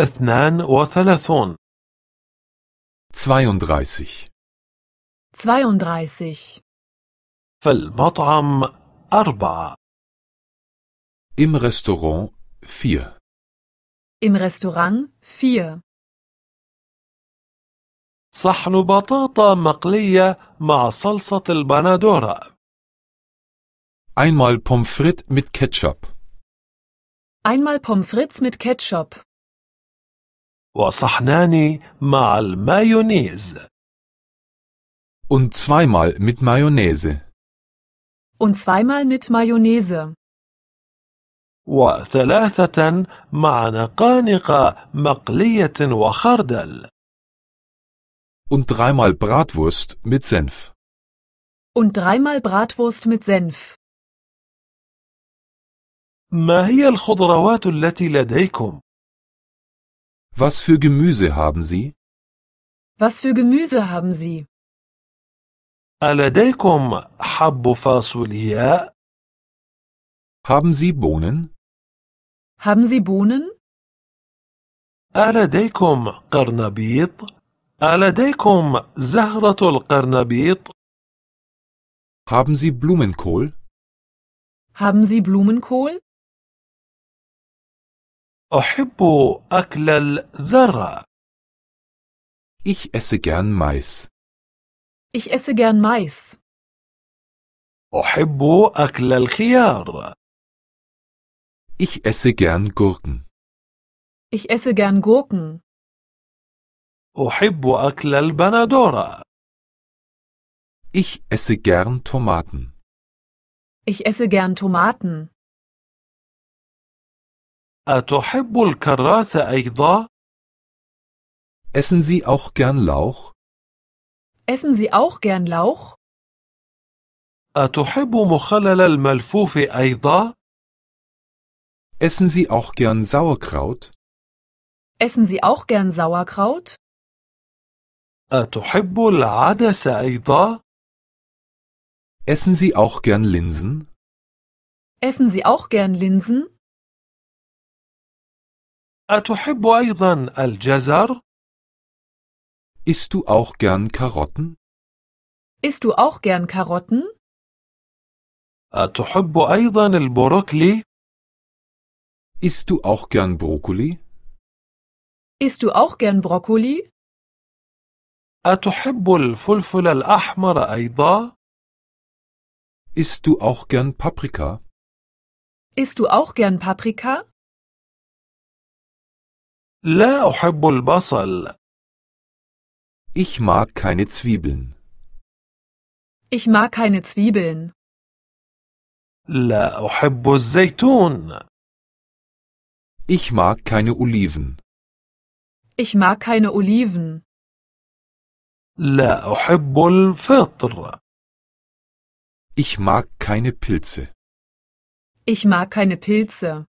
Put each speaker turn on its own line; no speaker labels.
اثنان وثلاثون 32.
32.
في المطعم أربعة Im Restaurant 4.
Im Restaurant 4.
صحن بطاطا مقلية مع صلصة البندورة Einmal Pommes frites mit Ketchup.
Einmal Pommes frites mit Ketchup.
وصحنان مع المايونيز. Und zweimal mit Mayonnaise.
Und zweimal mit Mayonnaise.
وثلاثة مع نقانق مقلية وخردل. Und dreimal Bratwurst mit Senf.
Und dreimal Bratwurst mit Senf.
ما هي الخضروات التي لديكم؟ Was für Gemüse haben Sie?
Was für Gemüse haben Sie?
ألديكم حب فاصوليا؟ Haben Sie Bohnen? Haben Sie Bohnen? ألديكم قرنبيط؟ ألديكم زهرة القرنبيط؟ Haben Sie Blumenkohl?
Haben Sie Blumenkohl?
أحب أكل الذرة. Ich esse gern Mais.
Ich esse gern Mais.
أحب أكل الخيار. Ich esse gern Gurken.
Ich esse gern Gurken.
أحب أكل البندورة. Ich esse gern Tomaten.
Ich esse gern Tomaten.
أتحب الكرات أيضا؟ Essen Sie auch gern Lauch?
Essen Sie auch gern Lauch?
أتحب مخلل الملفوف أيضا؟ Essen Sie auch gern Sauerkraut?
Essen Sie auch gern Sauerkraut?
أتحب العدس أيضا؟ Essen Sie auch gern Linsen?
Essen Sie auch gern Linsen?
أتحب أيضا الجزر؟ Isst du auch gern Karotten?
Isst du auch gern Karotten?
أتحب أيضا البروكلي؟ Isst du auch gern Brokkoli?
Isst du auch gern Brokkoli?
أتحب الفلفل الأحمر أيضا؟ Isst du auch gern Paprika?
Isst du auch gern Paprika?
لا أحب البصل. Ich mag keine Zwiebeln.
Ich mag keine Zwiebeln.
لا أحب الزيتون. Ich mag keine Oliven.
Ich mag keine Oliven.
لا أحب الفطر. Ich mag keine Pilze.
Ich mag keine Pilze.